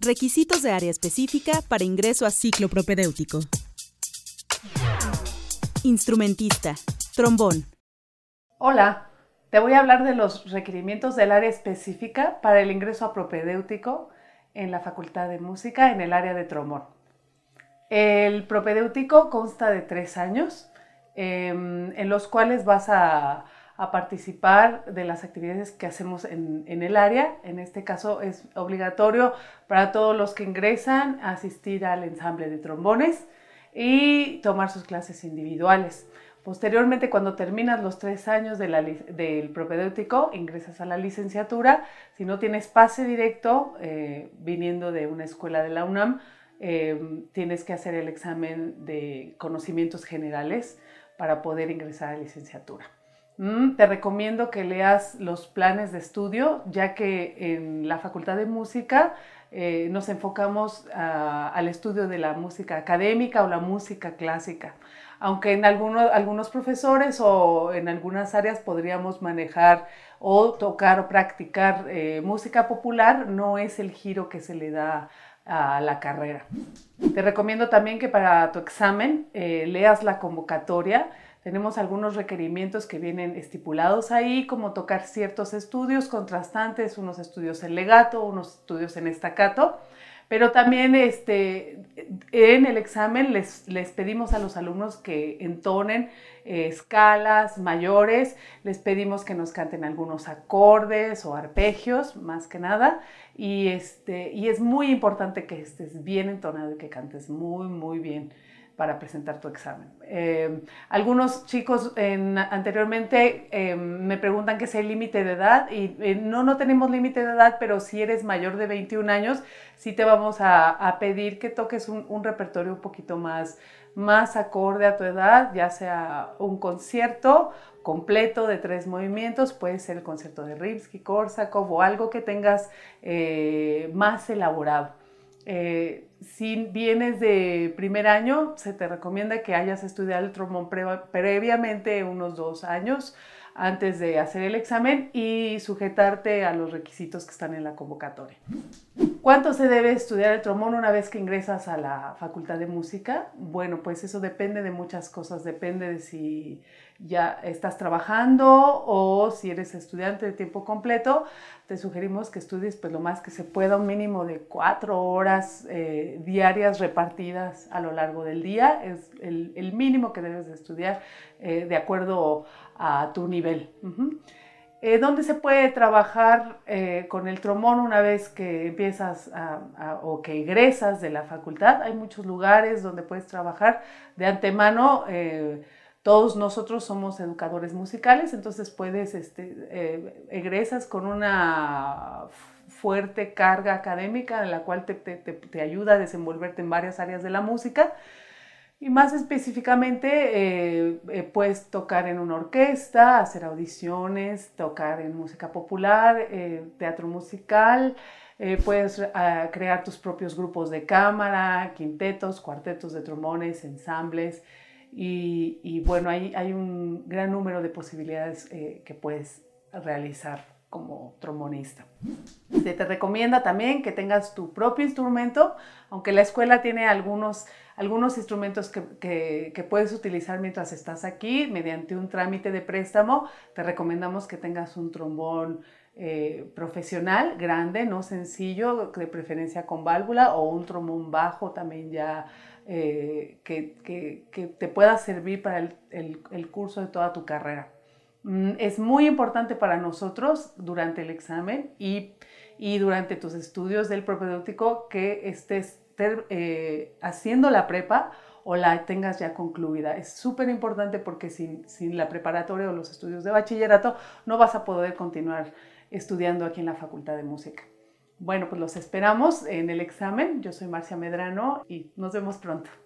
Requisitos de área específica para ingreso a ciclo propedéutico. Instrumentista, trombón. Hola, te voy a hablar de los requerimientos del área específica para el ingreso a propedéutico en la Facultad de Música en el área de trombón. El propedéutico consta de tres años, em, en los cuales vas a a participar de las actividades que hacemos en, el área. En este caso es obligatorio para todos los que ingresan asistir al ensamble de trombones y tomar sus clases individuales. Posteriormente, cuando terminas los tres años del propedéutico, ingresas a la licenciatura. Si no tienes pase directo, eh, viniendo de una escuela de la UNAM, eh, tienes que hacer el examen de conocimientos generales para poder ingresar a la licenciatura. Mm, te recomiendo que leas los planes de estudio, ya que en la Facultad de Música eh, nos enfocamos ah, al estudio de la música académica o la música clásica. Aunque en algunos, profesores o en algunas áreas podríamos manejar o tocar o practicar eh, música popular, no es el giro que se le da a la carrera. Te recomiendo también que para tu examen eh, leas la convocatoria tenemos algunos requerimientos que vienen estipulados ahí, como tocar ciertos estudios contrastantes, unos estudios en legato, unos estudios en estacato, pero también este, en el examen les, pedimos a los alumnos que entonen eh, escalas mayores, les pedimos que nos canten algunos acordes o arpegios, más que nada, y este, es muy importante que estés bien entonado y que cantes muy, muy bien para presentar tu examen. Eh, algunos chicos anteriormente eh, me preguntan qué es el límite de edad y eh, no, no tenemos límite de edad, pero si eres mayor de 21 años, sí te vamos a, pedir que toques un, repertorio un poquito más, más acorde a tu edad, ya sea un concierto completo de tres movimientos, puede ser el concierto de Rimsky, Korsakov o algo que tengas más elaborado. Eh, si vienes de primer año, se te recomienda que hayas estudiado el trombón previamente unos dos años antes de hacer el examen y sujetarte a los requisitos que están en la convocatoria. ¿Cuánto se debe estudiar el trombón una vez que ingresas a la facultad de música? Bueno, pues eso depende de muchas cosas, depende de si ya estás trabajando o si eres estudiante de tiempo completo. Te sugerimos que estudies pues lo más que se pueda, un mínimo de cuatro horas eh, diarias repartidas a lo largo del día. Es el, mínimo que debes de estudiar eh, de acuerdo a tu nivel. Eh, ¿Dónde se puede trabajar eh, con el tromón una vez que empiezas o que egresas de la facultad? Hay muchos lugares donde puedes trabajar de antemano. Eh, todos nosotros somos educadores musicales, entonces puedes, este, eh, egresas con una fuerte carga académica en la cual te ayuda a desenvolverte en varias áreas de la música. Y más específicamente, eh, eh, puedes tocar en una orquesta, hacer audiciones, tocar en música popular, eh, teatro musical, puedes crear tus propios grupos de cámara, quintetos, cuartetos de trombones, ensambles. Y, bueno, hay, hay, un gran número de posibilidades que puedes realizar como trombonista. Se te recomienda también que tengas tu propio instrumento, aunque la escuela tiene algunos, algunos instrumentos que, puedes utilizar mientras estás aquí, mediante un trámite de préstamo, te recomendamos que tengas un trombón eh, profesional, grande, no sencillo, de preferencia con válvula, o un trombón bajo también ya eh, que, te pueda servir para el, el curso de toda tu carrera. Mm, es muy importante para nosotros durante el examen y, durante tus estudios del propedéutico que estés eh, haciendo la prepa o la tengas ya concluida. Es súper importante porque sin, sin, la preparatoria o los estudios de bachillerato no vas a poder continuar estudiando aquí en la Facultad de Música. Bueno, pues los esperamos en el examen. Yo soy Marcia Medrano y nos vemos pronto.